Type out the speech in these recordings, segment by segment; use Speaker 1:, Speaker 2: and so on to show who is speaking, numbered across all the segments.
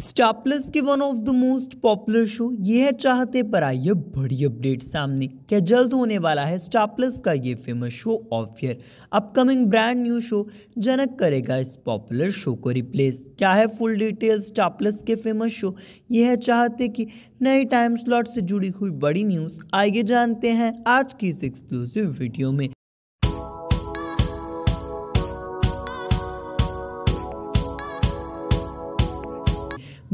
Speaker 1: plus के one of the most popular show ये है चाहते पर आइए बड़ी अपडेट सामने क्या जल्द होने वाला है स्टार प्लस का ये famous show of year upcoming brand new show Janak करेगा इस पॉपुलर शो को रिप्लेस क्या है फुल डिटेल प्लस के फेमस शो ये है चाहते कि नए टाइम स्लॉट से जुड़ी हुई बड़ी न्यूज़ आइए जानते हैं आज की इस एक्सक्लूसिव वीडियो में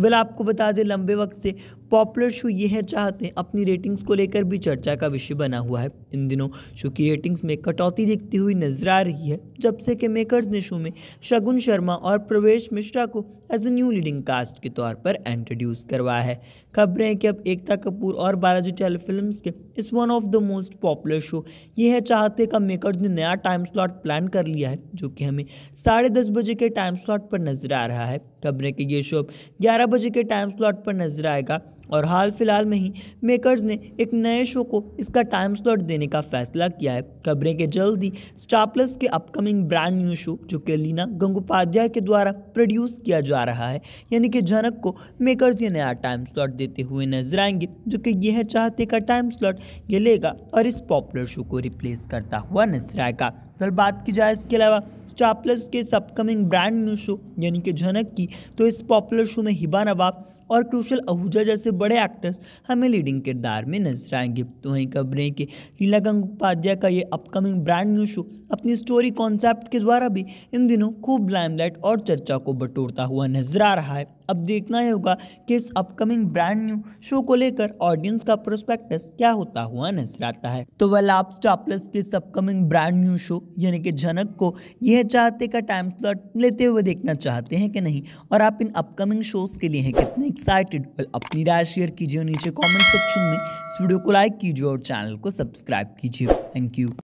Speaker 1: वेल आपको बता दें लंबे वक्त से पॉपुलर शो ये है चाहते हैं अपनी रेटिंग्स को लेकर भी चर्चा का विषय बना हुआ है इन दिनों शो की रेटिंग्स में कटौती देखती हुई नजर आ रही है जब से के मेकर्स ने शो में शगुन शर्मा और प्रवेश मिश्रा को as a new leading cast के तौर पर इंट्रोड्यूस करवाया है खबरें हैं कि अब एकता कपूर और बालाजी टेल फिल्म के इस one of the most popular show ये है चाहते का मेकर्स ने नया टाइम स्लॉट प्लान कर लिया है जो कि हमें साढ़े दस बजे के टाइम स्लॉट पर नजर आ रहा है खबरें कि ये शो अब ग्यारह बजे के टाइम स्लॉट पर नजर आएगा और हाल फिलहाल में ही मेकर्स ने एक नए शो को इसका टाइम स्लॉट देने का फैसला किया है खबरें के जल्द ही स्टापलस के अपकमिंग ब्रांड न्यू शो जो कि लीना गंगोपाध्याय के द्वारा प्रोड्यूस किया जा रहा है यानी कि जनक को मेकर्स ये नया टाइम स्लॉट देते हुए नजर आएंगे जो कि यह चाहते का टाइम स्लॉट ये लेगा और इस पॉपुलर शो को रिप्लेस करता हुआ नजर आएगा अगर बात की जाए इसके अलावा स्टार प्लस के इस अपकमिंग ब्रांड न्यू शो यानी कि झनक की तो इस पॉपुलर शो में हिबा नवाब और क्रूशल आहूजा जैसे बड़े एक्टर्स हमें लीडिंग किरदार में नजर आएंगे तो वहीं खबरें कि लीला गंगोपाध्याय का ये अपकमिंग ब्रांड न्यू शो अपनी स्टोरी कॉन्सेप्ट के द्वारा भी इन दिनों खूब लाइमलाइट और चर्चा को बटोरता हुआ नजर आ रहा है अब देखना ही होगा कि इस अपकमिंग ब्रांड न्यू शो को लेकर ऑडियंस का प्रोस्पेक्टस क्या होता हुआ नजर आता है तो वेल आप स्टार प्लस के इस अपकमिंग ब्रांड न्यू शो यानी कि जनक को यह चाहते का टाइम स्लॉट लेते हुए देखना चाहते हैं कि नहीं और आप इन अपकमिंग शोज़ के लिए हैं कितने एक्साइटेड वेल अपनी राय शेयर कीजिए नीचे कमेंट सेक्शन में इस वीडियो को लाइक कीजिए और चैनल को सब्सक्राइब कीजिए थैंक यू